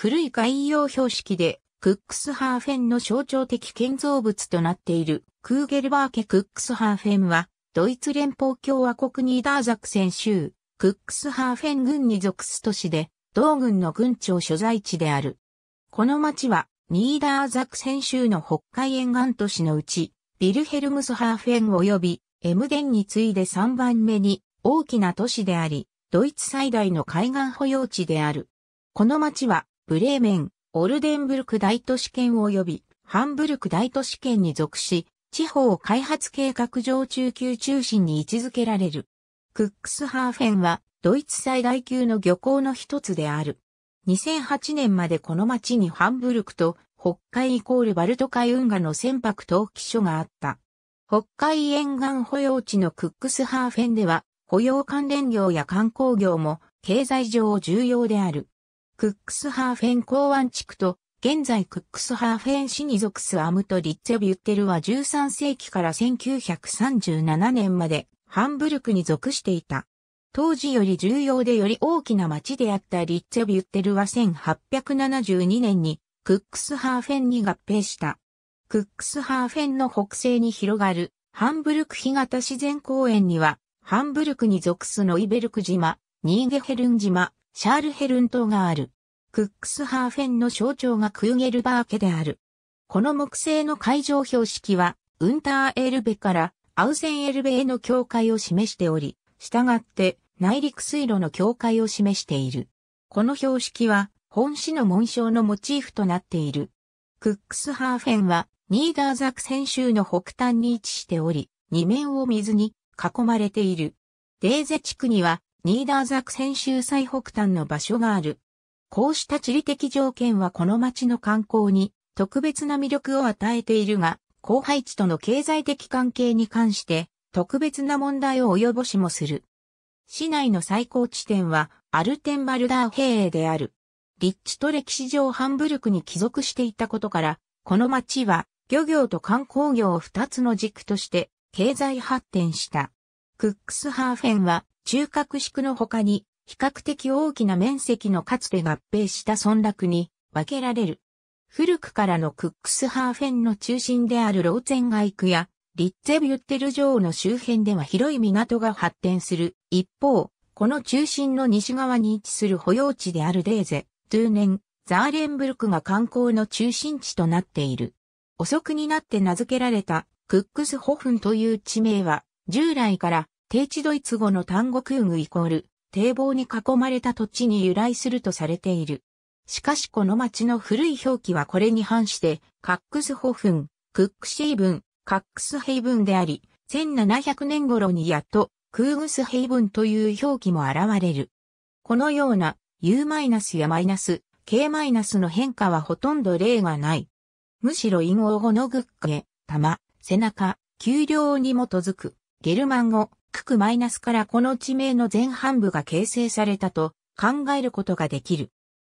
古い概要標識で、クックスハーフェンの象徴的建造物となっている、クーゲルバーケ・クックスハーフェンは、ドイツ連邦共和国ニーダーザクセン州、クックスハーフェン軍に属す都市で、同軍の軍庁所在地である。この町は、ニーダーザクセン州の北海沿岸都市のうち、ビルヘルムスハーフェン及び、エムデンに次いで3番目に大きな都市であり、ドイツ最大の海岸保養地である。この町はブレーメン、オルデンブルク大都市圏及びハンブルク大都市圏に属し、地方開発計画上中級中心に位置づけられる。クックスハーフェンはドイツ最大級の漁港の一つである。2008年までこの町にハンブルクと北海イコールバルト海運河の船舶登記所があった。北海沿岸保養地のクックスハーフェンでは、保養関連業や観光業も経済上重要である。クックスハーフェン港湾地区と、現在クックスハーフェン市に属すアムトリッツェビュッテルは13世紀から1937年までハンブルクに属していた。当時より重要でより大きな町であったリッツェビュッテルは1872年にクックスハーフェンに合併した。クックスハーフェンの北西に広がるハンブルク干潟自然公園にはハンブルクに属すノイベルク島、ニーゲヘルン島、シャールヘルン島がある。クックスハーフェンの象徴がクーゲルバー家である。この木製の会場標識は、ウンターエルベからアウセンエルベへの境界を示しており、従って内陸水路の境界を示している。この標識は、本市の紋章のモチーフとなっている。クックスハーフェンは、ニーダーザクセン州の北端に位置しており、二面を水に囲まれている。デーゼ地区にはニーダーザクセン最北端の場所がある。こうした地理的条件はこの町の観光に特別な魅力を与えているが、後輩地との経済的関係に関して特別な問題を及ぼしもする。市内の最高地点はアルテンバルダー平である。立地と歴史上ハンブルクに帰属していたことから、この町は漁業と観光業を二つの軸として経済発展した。クックスハーフェンは中核宿の他に、比較的大きな面積のかつて合併した村落に分けられる。古くからのクックスハーフェンの中心であるローゼェンガイクやリッツェビュッテル城の周辺では広い港が発展する。一方、この中心の西側に位置する保養地であるデーゼ、トゥーネン、ザーレンブルクが観光の中心地となっている。遅くになって名付けられたクックスホフンという地名は従来から低地ドイツ語の単語空具イコール、堤防に囲まれた土地に由来するとされている。しかしこの町の古い表記はこれに反して、カックスホフン、クックシーブン、カックスヘイブンであり、1700年頃にやっと、クーグスヘイブンという表記も現れる。このような U- やマイナス K- の変化はほとんど例がない。むしろ陰語語のグッゲ、玉、背中、丘陵に基づく、ゲルマン語、区区マイナスからこの地名の前半部が形成されたと考えることができる。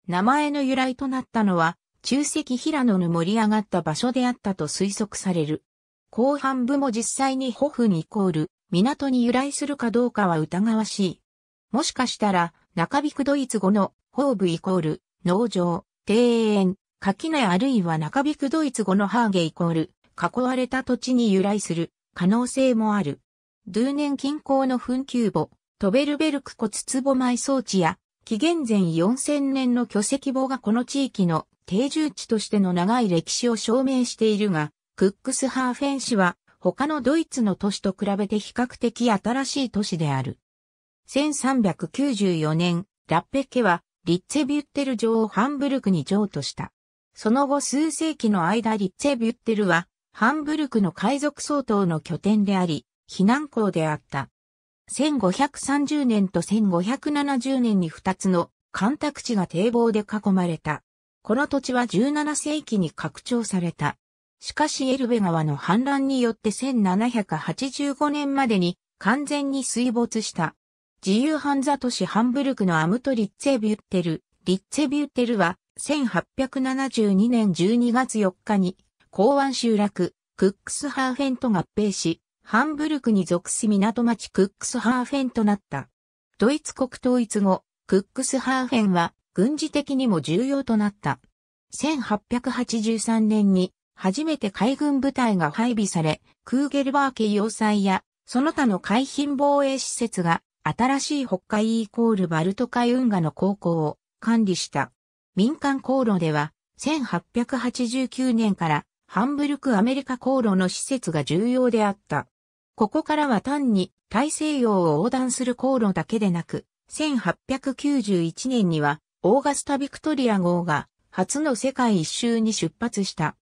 名前の由来となったのは、中石平野の盛り上がった場所であったと推測される。後半部も実際にホフンイコール港に由来するかどうかは疑わしい。もしかしたら、中引くドイツ語のホーブイコール農場、庭園、垣根あるいは中引くドイツ語のハーゲイコール囲われた土地に由来する可能性もある。ドゥーネン近郊の墳丘墓、トベルベルク骨壺埋葬地や、紀元前4000年の巨石墓がこの地域の定住地としての長い歴史を証明しているが、クックスハーフェン市は他のドイツの都市と比べて比較的新しい都市である。1394年、ラッペ家はリッツェビュッテル城をハンブルクに譲渡した。その後数世紀の間リッツェビュッテルはハンブルクの海賊相当の拠点であり、避難校であった。1530年と1570年に2つの干拓地が堤防で囲まれた。この土地は17世紀に拡張された。しかしエルベ川の氾濫によって1785年までに完全に水没した。自由犯座都市ハンブルクのアムトリッツェビュッテル。リッツェビュッテルは1872年12月4日に港湾集落クックスハーフェンと合併し、ハンブルクに属し港町クックスハーフェンとなった。ドイツ国統一後、クックスハーフェンは軍事的にも重要となった。1883年に初めて海軍部隊が配備され、クーゲルバー家要塞やその他の海浜防衛施設が新しい北海イコールバルト海運河の航行を管理した。民間航路では1889年からハンブルクアメリカ航路の施設が重要であった。ここからは単に大西洋を横断する航路だけでなく、1891年にはオーガスタ・ビクトリア号が初の世界一周に出発した。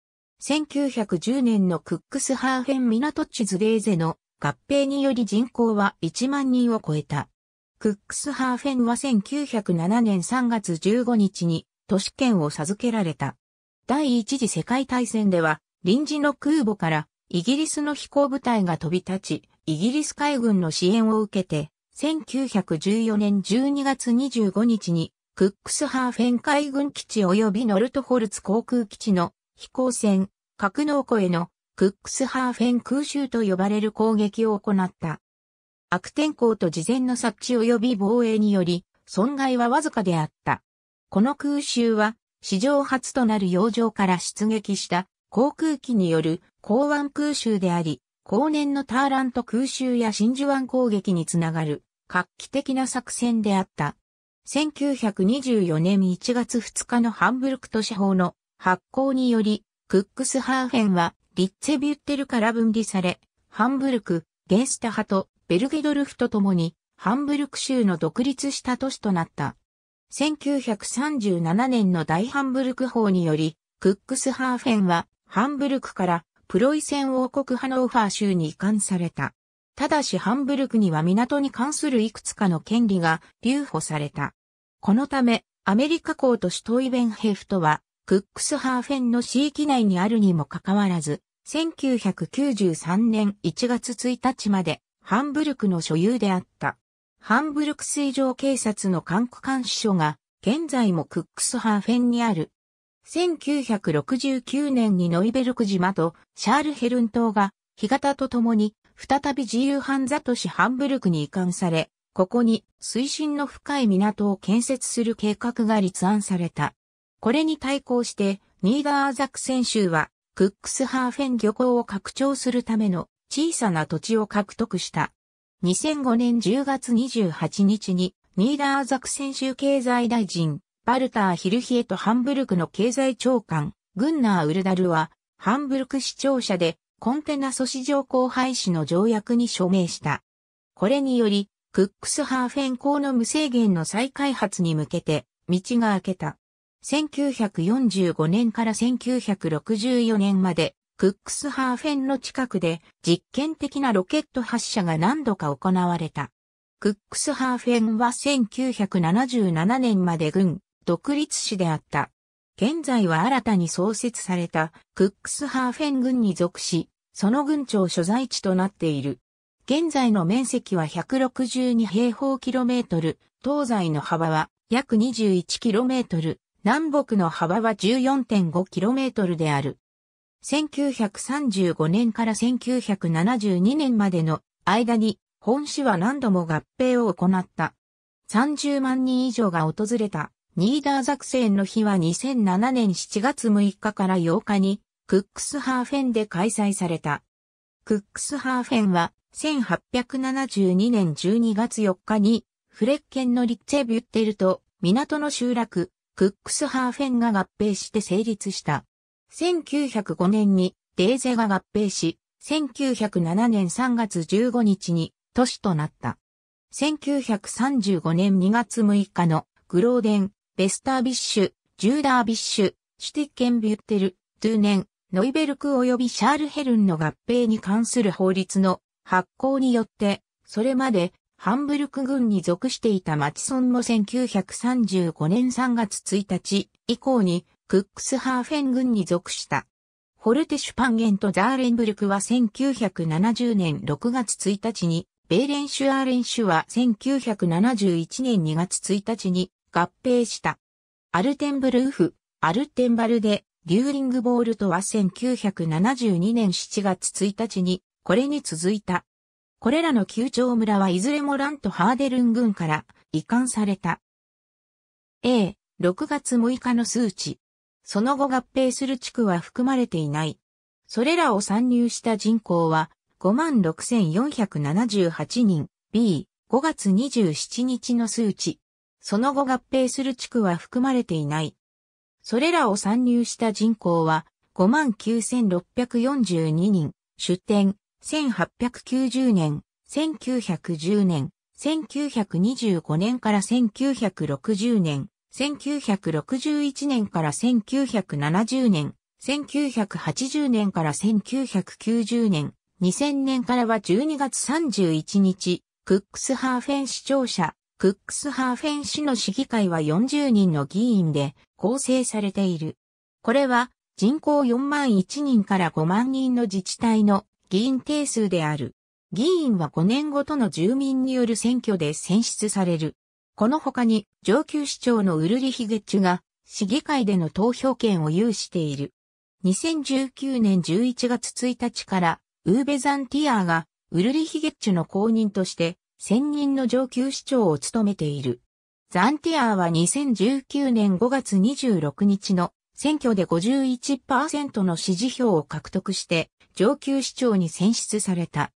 1910年のクックスハーフェン港地ズレーゼの合併により人口は1万人を超えた。クックスハーフェンは1907年3月15日に都市圏を授けられた。第一次世界大戦では臨時の空母からイギリスの飛行部隊が飛び立ち、イギリス海軍の支援を受けて、1914年12月25日に、クックスハーフェン海軍基地及びノルトホルツ航空基地の飛行船、格納庫へのクックスハーフェン空襲と呼ばれる攻撃を行った。悪天候と事前の察知及び防衛により、損害はわずかであった。この空襲は、史上初となる洋上から出撃した航空機による港湾空襲であり、後年のターラント空襲や真珠湾攻撃につながる画期的な作戦であった。1924年1月2日のハンブルク都市法の発行により、クックスハーフェンはリッツェビュッテルから分離され、ハンブルク、ゲンスタ派とベルゲドルフと共にハンブルク州の独立した都市となった。1937年の大ハンブルク法により、クックスハーフェンはハンブルクからプロイセン王国ハノーファー州に移管された。ただしハンブルクには港に関するいくつかの権利が留保された。このため、アメリカ港都市トイベンヘフトは、クックスハーフェンの地域内にあるにもかかわらず、1993年1月1日まで、ハンブルクの所有であった。ハンブルク水上警察の管区監視所が、現在もクックスハーフェンにある1969年にノイベルク島とシャールヘルン島が干潟と共に再び自由犯座都市ハンブルクに移管され、ここに水深の深い港を建設する計画が立案された。これに対抗してニーダーザクセン州はクックスハーフェン漁港を拡張するための小さな土地を獲得した。2005年10月28日にニーダーザクセン州経済大臣バルター・ヒルヒエとハンブルクの経済長官、グンナー・ウルダルは、ハンブルク市庁舎でコンテナ素子条項廃止の条約に署名した。これにより、クックスハーフェン港の無制限の再開発に向けて、道が開けた。1945年から1964年まで、クックスハーフェンの近くで実験的なロケット発射が何度か行われた。クックスハーフェンは1977年まで軍独立市であった。現在は新たに創設されたクックスハーフェン郡に属し、その郡庁所在地となっている。現在の面積は162平方キロメートル、東西の幅は約21キロメートル、南北の幅は14.5キロメートルである。1935年から1972年までの間に本市は何度も合併を行った。30万人以上が訪れたニーダー作戦の日は2007年7月6日から8日に、クックスハーフェンで開催された。クックスハーフェンは、1872年12月4日に、フレッケンのリッツェビュッテルと、港の集落、クックスハーフェンが合併して成立した。1905年に、デーゼが合併し、1907年3月15日に、都市となった。1935年2月6日の、グローデン、ベスタービッシュ、ジューダービッシュ、シュティッケンビュッテル、トゥーネン、ノイベルク及びシャールヘルンの合併に関する法律の発行によって、それまでハンブルク軍に属していたマチソンも1935年3月1日以降にクックスハーフェン軍に属した。ホルテシュパンゲンとザーレンブルクは1970年6月1日に、ベーレンシュアーレンシュは1971年2月1日に合併した。アルテンブルーフ、アルテンバルデ、デューリングボールとは1972年7月1日に、これに続いた。これらの旧町村はいずれもラント・ハーデルン軍から移管された。A、6月6日の数値。その後合併する地区は含まれていない。それらを参入した人口は56,478人。B、5月27日の数値。その後合併する地区は含まれていない。それらを参入した人口は59,642人、出展、1890年、1910年、1925年から1960年、1961年から1970年、1980年から1990年、2000年からは12月31日、クックスハーフェン市庁舎、クックスハーフェン市の市議会は40人の議員で構成されている。これは人口4万1人から5万人の自治体の議員定数である。議員は5年ごとの住民による選挙で選出される。この他に上級市長のウルリヒゲッチュが市議会での投票権を有している。2019年11月1日からウーベザンティアーがウルリヒゲッチュの公認として専任の上級市長を務めている。ザンティアーは2019年5月26日の選挙で51%の支持票を獲得して上級市長に選出された。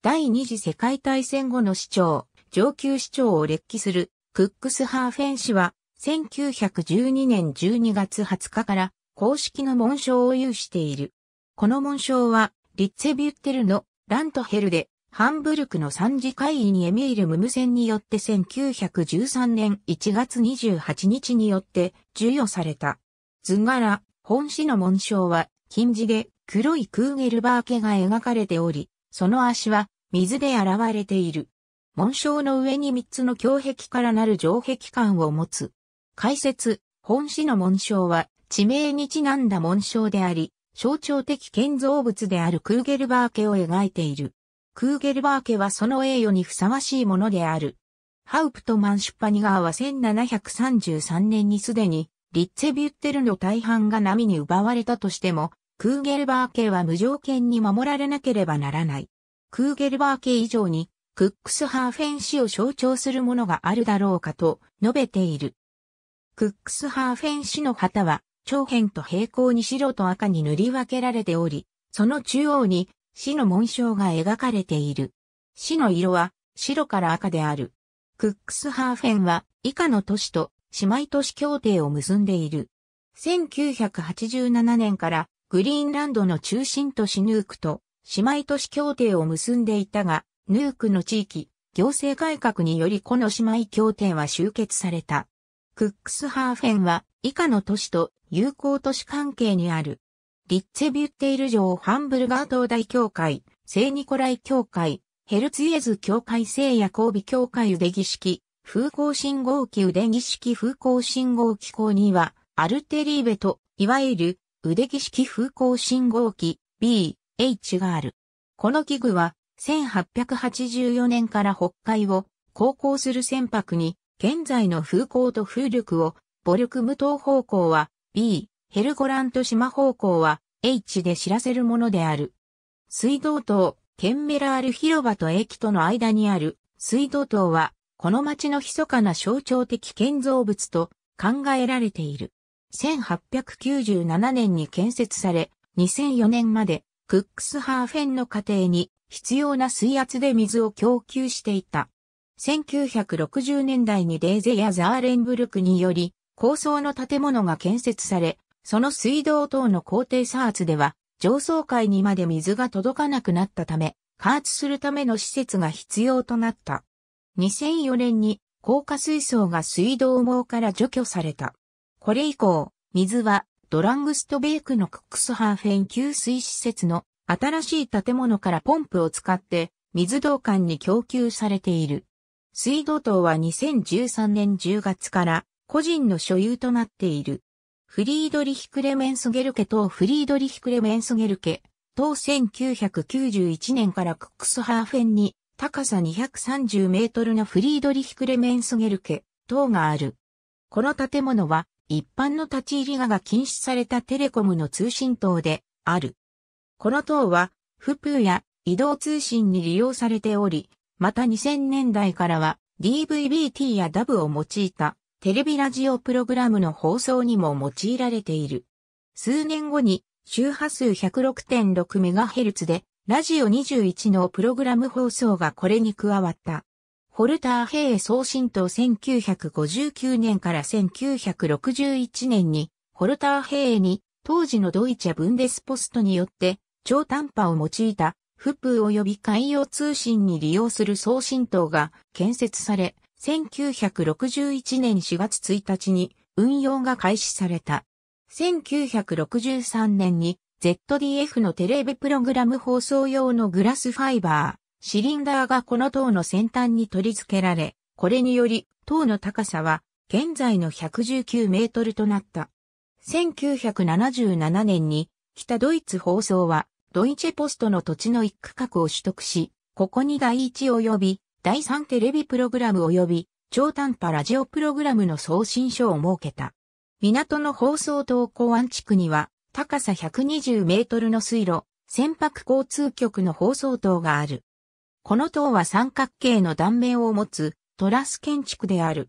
第二次世界大戦後の市長、上級市長を列記するクックスハーフェン氏は1912年12月20日から公式の紋章を有している。この紋章はリッツェビュッテルのラントヘルでハンブルクの三次会員エミール・ムム戦によって1913年1月28日によって授与された。図柄、本紙の紋章は金字で黒いクーゲルバー家が描かれており、その足は水で洗われている。紋章の上に三つの胸壁からなる城壁感を持つ。解説、本紙の紋章は地名にちなんだ紋章であり、象徴的建造物であるクーゲルバー家を描いている。クーゲルバー家はその栄誉にふさわしいものである。ハウプトマン・シュパニガーは1733年にすでに、リッツェビュッテルの大半が波に奪われたとしても、クーゲルバー家は無条件に守られなければならない。クーゲルバー家以上に、クックスハーフェン氏を象徴するものがあるだろうかと述べている。クックスハーフェン氏の旗は、長辺と平行に白と赤に塗り分けられており、その中央に死の紋章が描かれている。死の色は白から赤である。クックスハーフェンは以下の都市と姉妹都市協定を結んでいる。1987年からグリーンランドの中心都市ヌークと姉妹都市協定を結んでいたが、ヌークの地域、行政改革によりこの姉妹協定は終結された。クックスハーフェンは以下の都市と友好都市関係にある。リッツェビュッテイル城ハンブルガー東大教会、聖ニコライ教会、ヘルツイエズ教会聖夜コービ教会腕儀式、風光信号機腕儀式風光信号機構には、アルテリーベと、いわゆる腕儀式風光信号機 B、H がある。この器具は、1884年から北海を航行する船舶に、現在の風光と風力を、母力無等方向は B、ヘルゴラント島方向は H で知らせるものである。水道塔、ケンメラール広場と駅との間にある水道塔は、この町の密かな象徴的建造物と考えられている。1897年に建設され、2004年までクックスハーフェンの家庭に必要な水圧で水を供給していた。1960年代にデーゼやザーレンブルクにより、高層の建物が建設され、その水道等の工程差圧では、上層階にまで水が届かなくなったため、加圧するための施設が必要となった。2004年に高架水槽が水道網から除去された。これ以降、水はドラングストベイクのクックスハーフェン給水施設の新しい建物からポンプを使って水道管に供給されている。水道等は2013年10月から個人の所有となっている。フリードリヒ・クレメンス・ゲルケ等フリードリヒ・クレメンス・ゲルケ、等1991年からクックスハーフェンに高さ230メートルのフリードリヒ・クレメンス・ゲルケ等がある。この建物は一般の立ち入りがが禁止されたテレコムの通信塔である。この塔はフプーや移動通信に利用されており、また2000年代からは DVBT やダブを用いたテレビラジオプログラムの放送にも用いられている。数年後に周波数 106.6MHz でラジオ21のプログラム放送がこれに加わった。ホルター・ヘイ送信と1959年から1961年にホルター・ヘイに当時のドイツャ・ブンデスポストによって超短波を用いたフプ及び海洋通信に利用する送信塔が建設され、1961年4月1日に運用が開始された。1963年に ZDF のテレビプログラム放送用のグラスファイバー、シリンダーがこの塔の先端に取り付けられ、これにより塔の高さは現在の119メートルとなった。1977年に北ドイツ放送はドイチェポストの土地の一区画を取得し、ここに第一及び第3テレビプログラム及び超短波ラジオプログラムの送信所を設けた。港の放送塔港湾地区には高さ120メートルの水路、船舶交通局の放送塔がある。この塔は三角形の断面を持つトラス建築である。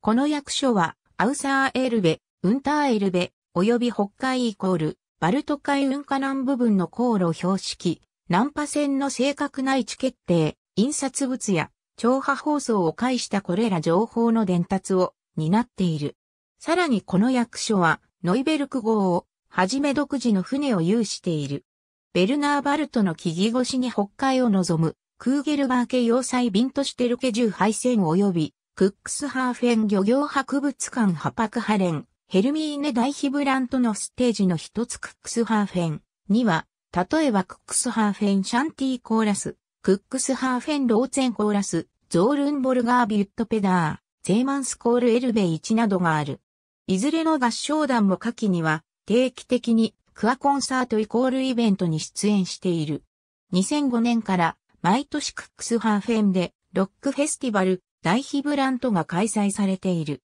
この役所はアウサーエルベ、ウンターエルベ、及び北海イコール、バルト海運河南部分の航路標識、南波線の正確な位置決定、印刷物や超波放送を介したこれら情報の伝達を担っている。さらにこの役所はノイベルク号をはじめ独自の船を有している。ベルナーバルトの木々越しに北海を望むクーゲルバー家要塞ビントシュテル家重配線及びクックスハーフェン漁業博物館ハパクハレンヘルミーネ大ヒブラントのステージの一つクックスハーフェンには例えばクックスハーフェンシャンティーコーラスクックスハーフェンローツェンコーラス、ゾールンボルガービュットペダー、ゼーマンスコールエルベイ1などがある。いずれの合唱団も下記には、定期的にクアコンサートイコールイベントに出演している。2005年から毎年クックスハーフェンでロックフェスティバル大ヒブラントが開催されている。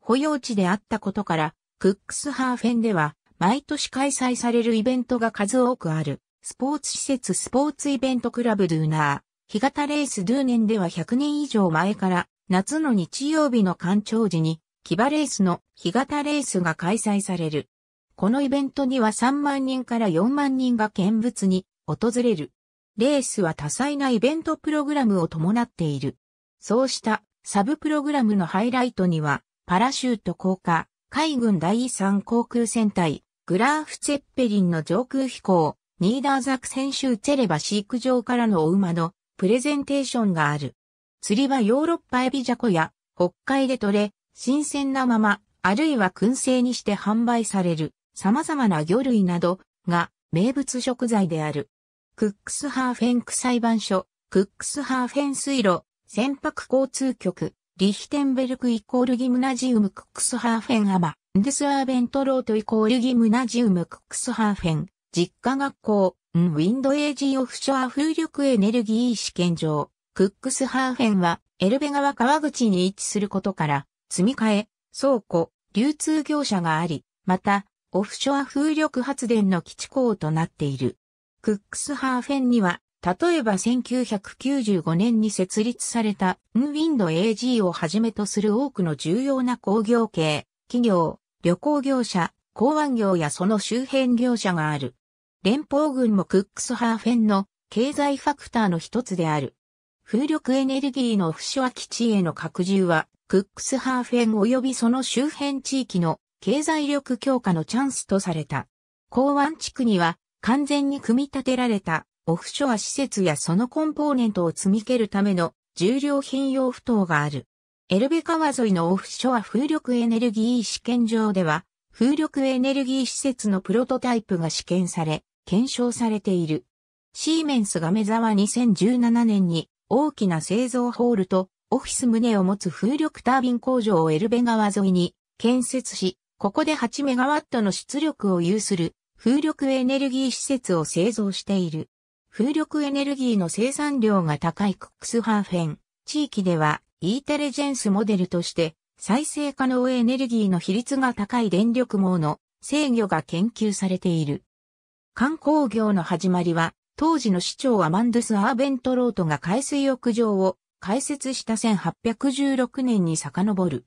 保養地であったことから、クックスハーフェンでは毎年開催されるイベントが数多くある。スポーツ施設スポーツイベントクラブドゥーナー、日型レースドゥーネンでは100年以上前から夏の日曜日の干潮時に騎馬レースの日型レースが開催される。このイベントには3万人から4万人が見物に訪れる。レースは多彩なイベントプログラムを伴っている。そうしたサブプログラムのハイライトにはパラシュート降下、海軍第3航空戦隊、グラーフ・ツェッペリンの上空飛行、ニーダーザクセンチツェレバ飼育場からのお馬のプレゼンテーションがある。釣りはヨーロッパエビジャコや北海で獲れ、新鮮なまま、あるいは燻製にして販売される様々な魚類などが名物食材である。クックスハーフェンク裁判所、クックスハーフェン水路、船舶交通局、リヒテンベルクイコールギムナジウムクックスハーフェンアマ、ンデスアーベントロートイコールギムナジウムクックスハーフェン、実家学校、ンウィンドエージオフショア風力エネルギー試験場、クックスハーフェンは、エルベ川川口に位置することから、積み替え、倉庫、流通業者があり、また、オフショア風力発電の基地港となっている。クックスハーフェンには、例えば1995年に設立されたンウィンド AG をはじめとする多くの重要な工業系、企業、旅行業者、港湾業やその周辺業者がある。連邦軍もクックスハーフェンの経済ファクターの一つである。風力エネルギーのオフショア基地への拡充は、クックスハーフェン及びその周辺地域の経済力強化のチャンスとされた。港湾地区には完全に組み立てられたオフショア施設やそのコンポーネントを積み蹴るための重量品用不等がある。エルベ川沿いのオフショア風力エネルギー試験場では、風力エネルギー施設のプロトタイプが試験され、検証されている。シーメンスが目沢2017年に大きな製造ホールとオフィス棟を持つ風力タービン工場をエルベ川沿いに建設し、ここで8メガワットの出力を有する風力エネルギー施設を製造している。風力エネルギーの生産量が高いクックスハーフェン地域ではイーテレジェンスモデルとして再生可能エネルギーの比率が高い電力網の制御が研究されている。観光業の始まりは、当時の市長アマンドゥス・アーベントロートが海水浴場を開設した1816年に遡る。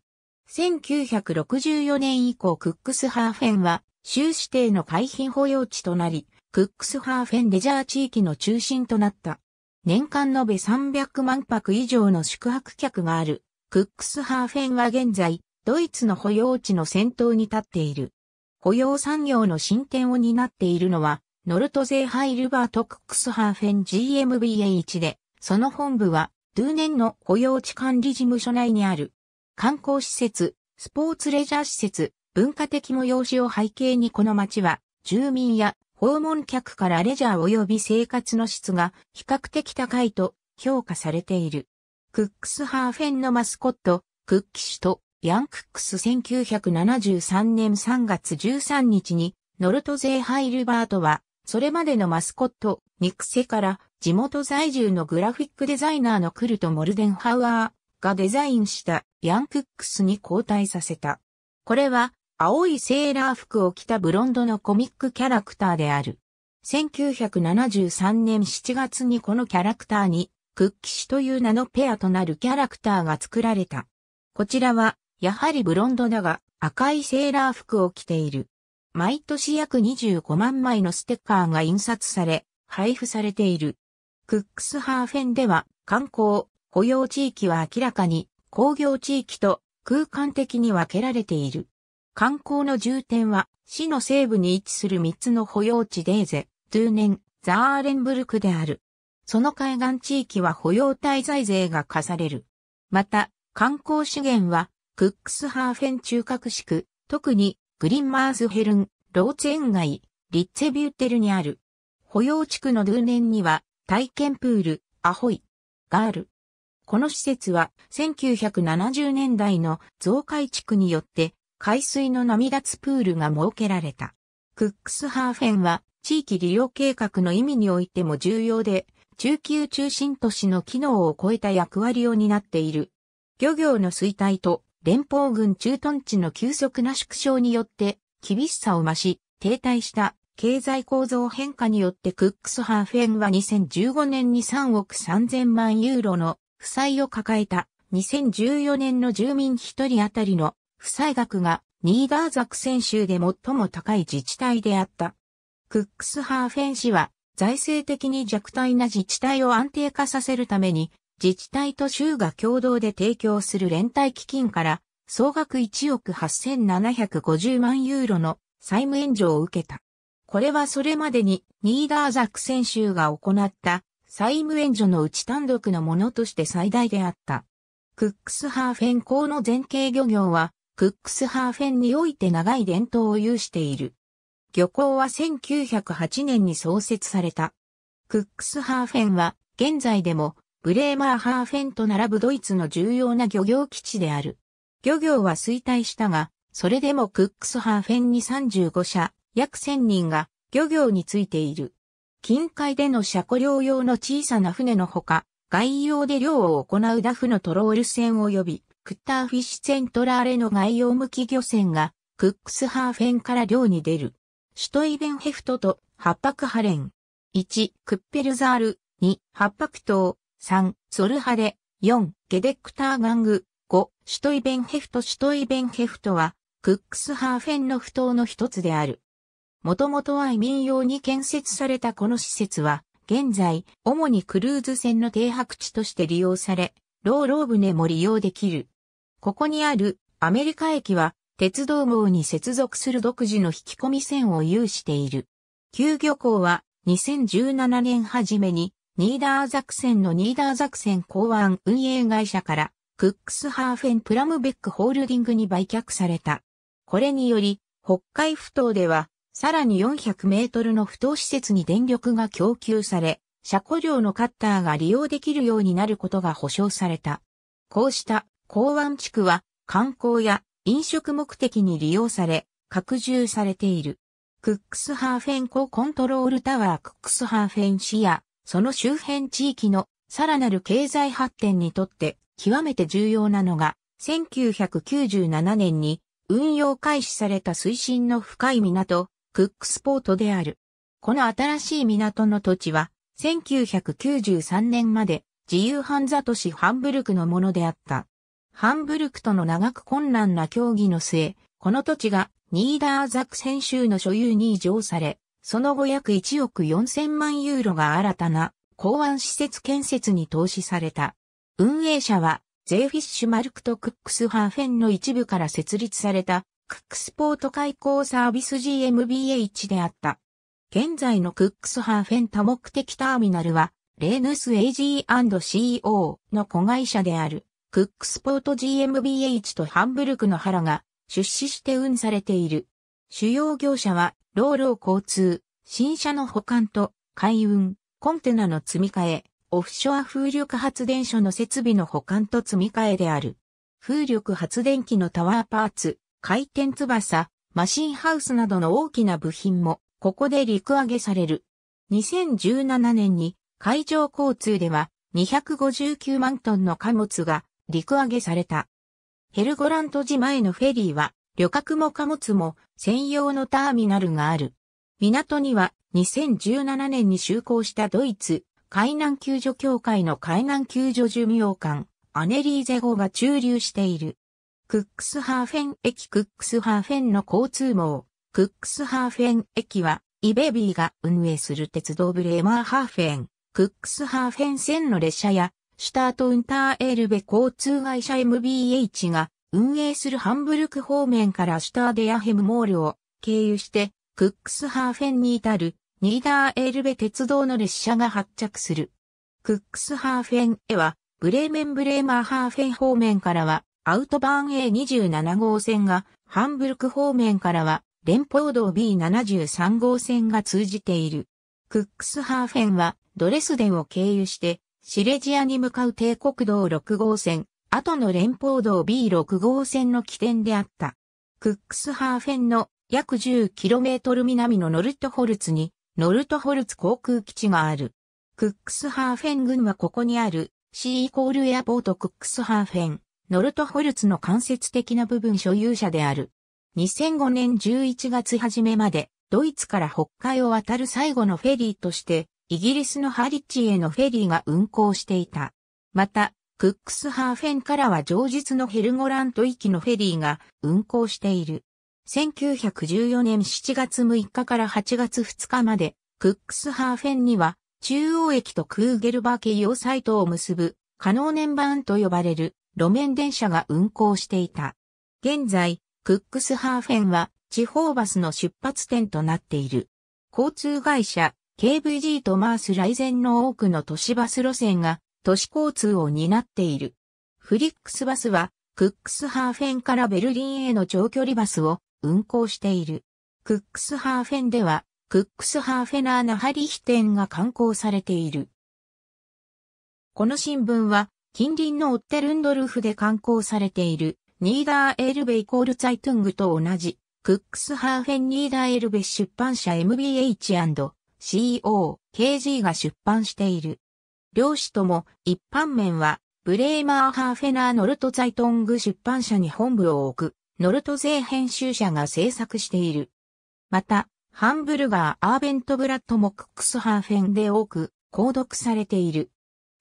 1964年以降クックスハーフェンは州指定の海浜保養地となり、クックスハーフェンレジャー地域の中心となった。年間延べ300万泊以上の宿泊客がある、クックスハーフェンは現在、ドイツの保養地の先頭に立っている。雇用産業の進展を担っているのは、ノルトゼーハイルバート・クックスハーフェン GmbH で、その本部は、ドゥーネンの雇用地管理事務所内にある。観光施設、スポーツレジャー施設、文化的催しを背景にこの街は、住民や訪問客からレジャー及び生活の質が比較的高いと評価されている。クックスハーフェンのマスコット、クッキシュとヤン・クックス1973年3月13日に、ノルトゼーハイルバートは、それまでのマスコット、ニクセから地元在住のグラフィックデザイナーのクルト・モルデンハウアーがデザインしたヤン・クックスに交代させた。これは、青いセーラー服を着たブロンドのコミックキャラクターである。1973年7月にこのキャラクターに、クッキシという名のペアとなるキャラクターが作られた。こちらはやはりブロンドだが赤いセーラー服を着ている。毎年約25万枚のステッカーが印刷され、配布されている。クックスハーフェンでは観光、雇用地域は明らかに工業地域と空間的に分けられている。観光の重点は市の西部に位置する3つの保養地デーゼ、トゥーネン、ザーレンブルクである。その海岸地域は保養滞在税が課される。また、観光資源はクックスハーフェン中核市区、特にグリンマースヘルン、ローツェン街、リッツェビューテルにある。保養地区のルーネンには体験プール、アホイ、ガール。この施設は1970年代の増改築によって海水の波立つプールが設けられた。クックスハーフェンは地域利用計画の意味においても重要で、中級中心都市の機能を超えた役割を担っている。漁業の衰退と連邦軍駐屯地の急速な縮小によって厳しさを増し、停滞した経済構造変化によってクックスハーフェンは2015年に3億3000万ユーロの負債を抱えた2014年の住民1人当たりの負債額がニーダーザクセン州で最も高い自治体であった。クックスハーフェン市は財政的に弱体な自治体を安定化させるために自治体と州が共同で提供する連帯基金から総額1億8750万ユーロの債務援助を受けた。これはそれまでにニーダーザク選手州が行った債務援助のうち単独のものとして最大であった。クックスハーフェン港の前景漁業は、クックスハーフェンにおいて長い伝統を有している。漁港は1908年に創設された。クックスハーフェンは現在でもブレーマーハーフェンと並ぶドイツの重要な漁業基地である。漁業は衰退したが、それでもクックスハーフェンに35社、約1000人が漁業についている。近海での車庫漁用の小さな船のほか、外洋で漁を行うダフのトロール船及び、クッターフィッシュセントラーレの外洋向き漁船が、クックスハーフェンから漁に出る。シュトイベンヘフトと八白ハレン。1、クッペルザール。2、八白島。3、ソルハレ、4、ゲデックターガング、5、シュトイベンヘフトシュトイベンヘフトは、クックスハーフェンの不当の一つである。もともとは移民用に建設されたこの施設は、現在、主にクルーズ船の停泊地として利用され、ローロー船も利用できる。ここにあるアメリカ駅は、鉄道網に接続する独自の引き込み線を有している。旧漁港は2017年初めにニーダーザクセンのニーダーザクセン港湾運営会社から、クックスハーフェンプラムベックホールディングに売却された。これにより、北海埠頭では、さらに400メートルの埠頭施設に電力が供給され、車庫量のカッターが利用できるようになることが保証された。こうした港湾地区は観光や飲食目的に利用され、拡充されている。クックスハーフェン港コントロールタワークックスハーフェンシア、その周辺地域のさらなる経済発展にとって極めて重要なのが、1997年に運用開始された水深の深い港、クックスポートである。この新しい港の土地は、1993年まで自由半座都市ハンブルクのものであった。ハンブルクとの長く困難な協議の末、この土地がニーダーザクセン州の所有に移譲され、その後約1億4000万ユーロが新たな港湾施設建設に投資された。運営者は、ゼーフィッシュマルクとクックスハーフェンの一部から設立された、クックスポート開港サービス GMBH であった。現在のクックスハーフェン多目的ターミナルは、レーヌス AG&CO の子会社である、クックスポート GMBH とハンブルクの原が出資して運されている。主要業者は道路交通、新車の保管と海運、コンテナの積み替え、オフショア風力発電所の設備の保管と積み替えである。風力発電機のタワーパーツ、回転翼、マシンハウスなどの大きな部品も、ここで陸揚げされる。2017年に海上交通では259万トンの貨物が陸揚げされた。ヘルゴラント島へのフェリーは旅客も貨物も専用のターミナルがある。港には2017年に就航したドイツ海難救助協会の海難救助寿命艦アネリーゼ号が駐留している。クックスハーフェン駅クックスハーフェンの交通網、クックスハーフェン駅はイベビーが運営する鉄道ブレーマーハーフェン、クックスハーフェン線の列車やシュタートウンターエールベ交通会社 MBH が運営するハンブルク方面からシュターデアヘムモールを経由して、クックスハーフェンに至るニーダーエルベ鉄道の列車が発着する。クックスハーフェンへは、ブレーメンブレーマーハーフェン方面からは、アウトバーン A27 号線が、ハンブルク方面からは、連邦道 B73 号線が通じている。クックスハーフェンは、ドレスデンを経由して、シレジアに向かう帝国道6号線、後の連邦道 B6 号線の起点であった。クックスハーフェンの約 10km 南のノルトホルツに、ノルトホルツ航空基地がある。クックスハーフェン郡はここにある C イコールエアポートクックスハーフェン、ノルトホルツの間接的な部分所有者である。2005年11月初めまで、ドイツから北海を渡る最後のフェリーとして、イギリスのハリッチへのフェリーが運航していた。また、クックスハーフェンからは常日のヘルゴラント行きのフェリーが運航している。1914年7月6日から8月2日まで、クックスハーフェンには、中央駅とクーゲルバー系要サイトを結ぶ、可能年版と呼ばれる路面電車が運行していた。現在、クックスハーフェンは地方バスの出発点となっている。交通会社、KVG とマースライゼンの多くの都市バス路線が都市交通を担っている。フリックスバスは、クックスハーフェンからベルリンへの長距離バスを運行している。クックスハーフェンでは、クックスハーフェナーナハリヒテンが刊行されている。この新聞は、近隣のオッテルンドルフで刊行されている、ニーダーエルベイコールツァイトゥングと同じ、クックスハーフェンニーダーエルベ出版社 MBH&CO、KG が出版している。両紙とも一般面は、ブレーマーハーフェナー・ノルト・ザイトング出版社に本部を置く、ノルト税編集者が制作している。また、ハンブルガー・アーベント・ブラッドもクックス・ハーフェンで多く、購読されている。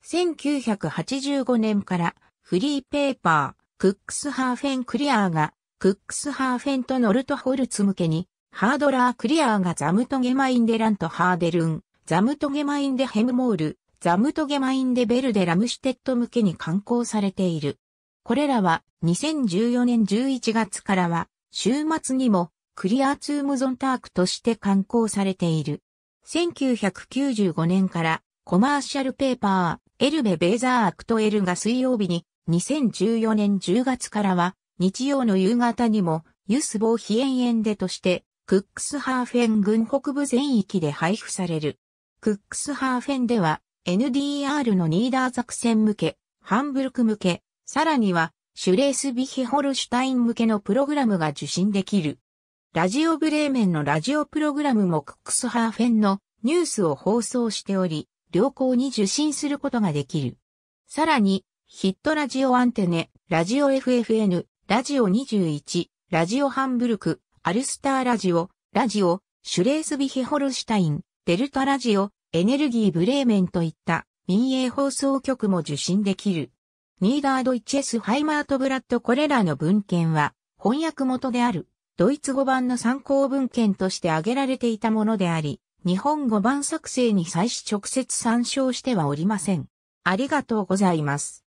1985年から、フリーペーパー、クックス・ハーフェン・クリアーが、クックス・ハーフェンとノルト・ホルツ向けに、ハードラー・クリアーがザムトゲマインデラント・ハーデルン、ザムトゲマインデ・ヘムモール、ザムトゲマインデベルデ・ラムシュテット向けに刊行されている。これらは2014年11月からは週末にもクリアーツームゾンタークとして刊行されている。1995年からコマーシャルペーパーエルベ・ベーザー・アクトエルが水曜日に2014年10月からは日曜の夕方にもユスボーヒエンエンデとしてクックスハーフェン郡北部全域で配布される。クックスハーフェンでは NDR のニーダーザクセン向け、ハンブルク向け、さらには、シュレースビヒホルシュタイン向けのプログラムが受信できる。ラジオブレーメンのラジオプログラムもクックスハーフェンのニュースを放送しており、良好に受信することができる。さらに、ヒットラジオアンテネ、ラジオ FFN、ラジオ21、ラジオハンブルク、アルスターラジオ、ラジオ、シュレースビヒホルシュタイン、デルタラジオ、エネルギーブレーメンといった民営放送局も受信できる。ニーダードイチェスハイマートブラッドこれらの文献は翻訳元であるドイツ語版の参考文献として挙げられていたものであり、日本語版作成に際し直接参照してはおりません。ありがとうございます。